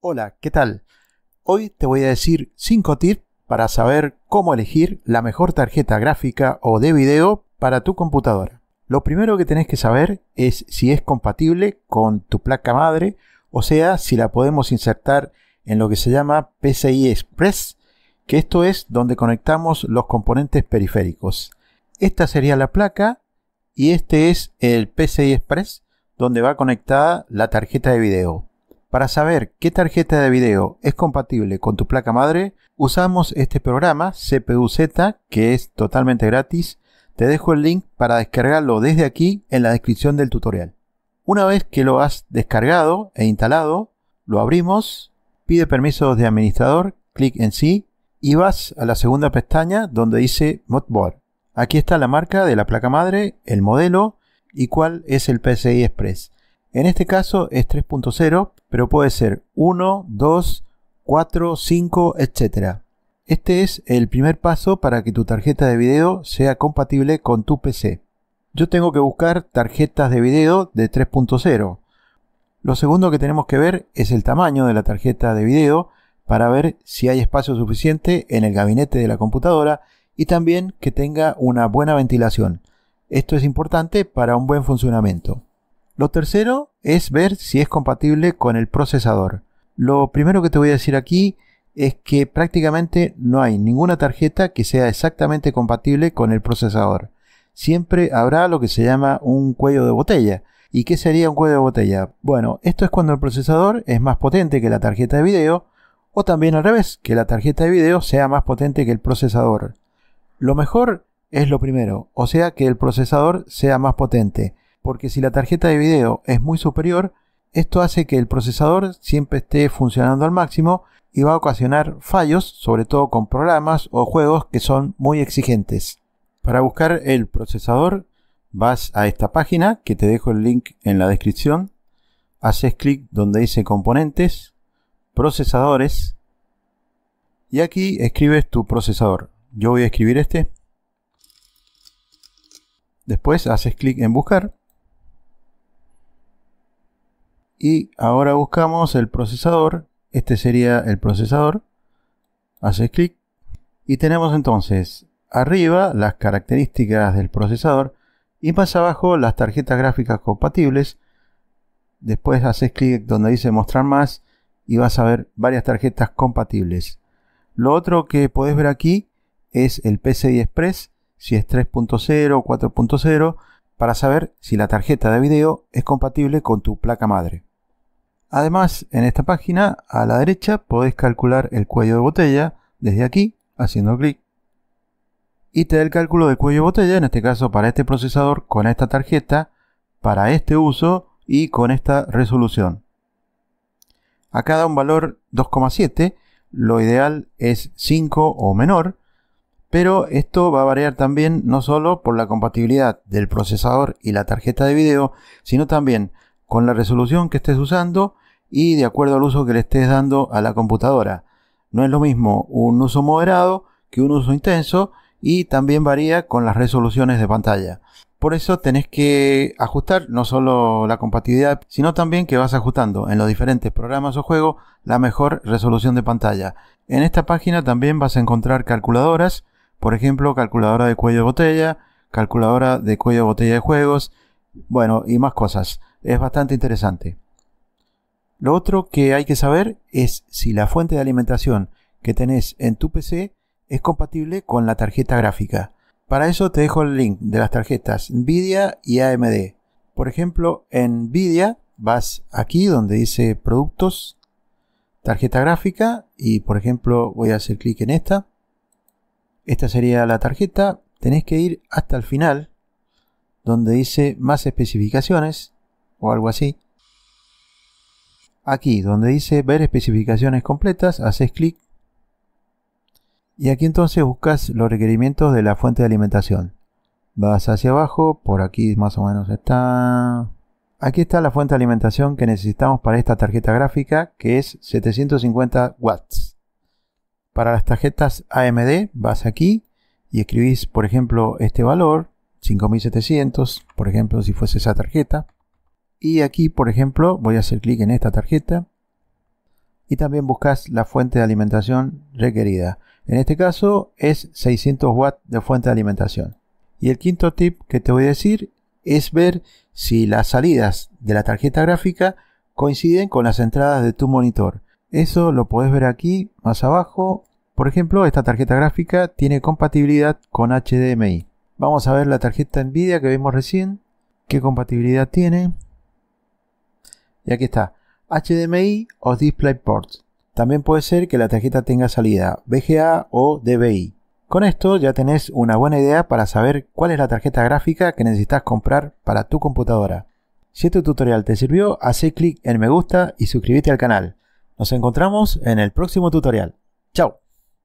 Hola, ¿qué tal? Hoy te voy a decir 5 tips para saber cómo elegir la mejor tarjeta gráfica o de video para tu computadora. Lo primero que tenés que saber es si es compatible con tu placa madre, o sea, si la podemos insertar en lo que se llama PCI Express, que esto es donde conectamos los componentes periféricos. Esta sería la placa y este es el PCI Express donde va conectada la tarjeta de video. Para saber qué tarjeta de video es compatible con tu placa madre, usamos este programa CPUZ que es totalmente gratis. Te dejo el link para descargarlo desde aquí en la descripción del tutorial. Una vez que lo has descargado e instalado, lo abrimos, pide permisos de administrador, clic en sí y vas a la segunda pestaña donde dice Modboard. Aquí está la marca de la placa madre, el modelo y cuál es el PCI Express. En este caso es 3.0, pero puede ser 1, 2, 4, 5, etc. Este es el primer paso para que tu tarjeta de video sea compatible con tu PC. Yo tengo que buscar tarjetas de video de 3.0. Lo segundo que tenemos que ver es el tamaño de la tarjeta de video para ver si hay espacio suficiente en el gabinete de la computadora y también que tenga una buena ventilación. Esto es importante para un buen funcionamiento. Lo tercero es ver si es compatible con el procesador. Lo primero que te voy a decir aquí es que prácticamente no hay ninguna tarjeta que sea exactamente compatible con el procesador. Siempre habrá lo que se llama un cuello de botella. ¿Y qué sería un cuello de botella? Bueno, esto es cuando el procesador es más potente que la tarjeta de video o también al revés, que la tarjeta de video sea más potente que el procesador. Lo mejor es lo primero, o sea que el procesador sea más potente porque si la tarjeta de video es muy superior, esto hace que el procesador siempre esté funcionando al máximo y va a ocasionar fallos, sobre todo con programas o juegos que son muy exigentes. Para buscar el procesador, vas a esta página, que te dejo el link en la descripción, haces clic donde dice componentes, procesadores, y aquí escribes tu procesador. Yo voy a escribir este. Después haces clic en buscar y ahora buscamos el procesador. Este sería el procesador. Haces clic y tenemos entonces arriba las características del procesador y más abajo las tarjetas gráficas compatibles. Después haces clic donde dice mostrar más y vas a ver varias tarjetas compatibles. Lo otro que podés ver aquí es el PCI Express, si es 3.0 o 4.0, para saber si la tarjeta de video es compatible con tu placa madre. Además, en esta página, a la derecha, podés calcular el cuello de botella desde aquí, haciendo clic. Y te da el cálculo del cuello de botella, en este caso para este procesador, con esta tarjeta, para este uso y con esta resolución. Acá da un valor 2,7, lo ideal es 5 o menor, pero esto va a variar también no solo por la compatibilidad del procesador y la tarjeta de video, sino también con la resolución que estés usando y de acuerdo al uso que le estés dando a la computadora. No es lo mismo un uso moderado que un uso intenso y también varía con las resoluciones de pantalla. Por eso tenés que ajustar no solo la compatibilidad, sino también que vas ajustando en los diferentes programas o juegos la mejor resolución de pantalla. En esta página también vas a encontrar calculadoras, por ejemplo, calculadora de cuello de botella, calculadora de cuello de botella de juegos, bueno, y más cosas es bastante interesante. Lo otro que hay que saber es si la fuente de alimentación que tenés en tu PC es compatible con la tarjeta gráfica. Para eso te dejo el link de las tarjetas Nvidia y AMD. Por ejemplo, en Nvidia vas aquí donde dice productos, tarjeta gráfica y por ejemplo voy a hacer clic en esta. Esta sería la tarjeta. Tenés que ir hasta el final donde dice más especificaciones o algo así. Aquí, donde dice ver especificaciones completas, haces clic y aquí entonces buscas los requerimientos de la fuente de alimentación. Vas hacia abajo, por aquí más o menos está... Aquí está la fuente de alimentación que necesitamos para esta tarjeta gráfica, que es 750 watts. Para las tarjetas AMD vas aquí y escribís, por ejemplo, este valor, 5700, por ejemplo, si fuese esa tarjeta. Y aquí, por ejemplo, voy a hacer clic en esta tarjeta y también buscas la fuente de alimentación requerida. En este caso es 600 watts de fuente de alimentación. Y el quinto tip que te voy a decir es ver si las salidas de la tarjeta gráfica coinciden con las entradas de tu monitor. Eso lo podés ver aquí más abajo. Por ejemplo, esta tarjeta gráfica tiene compatibilidad con HDMI. Vamos a ver la tarjeta Nvidia que vimos recién. ¿Qué compatibilidad tiene? Y aquí está, HDMI o DisplayPort. También puede ser que la tarjeta tenga salida VGA o DVI. Con esto ya tenés una buena idea para saber cuál es la tarjeta gráfica que necesitas comprar para tu computadora. Si este tutorial te sirvió, haz clic en me gusta y suscríbete al canal. Nos encontramos en el próximo tutorial. ¡Chao!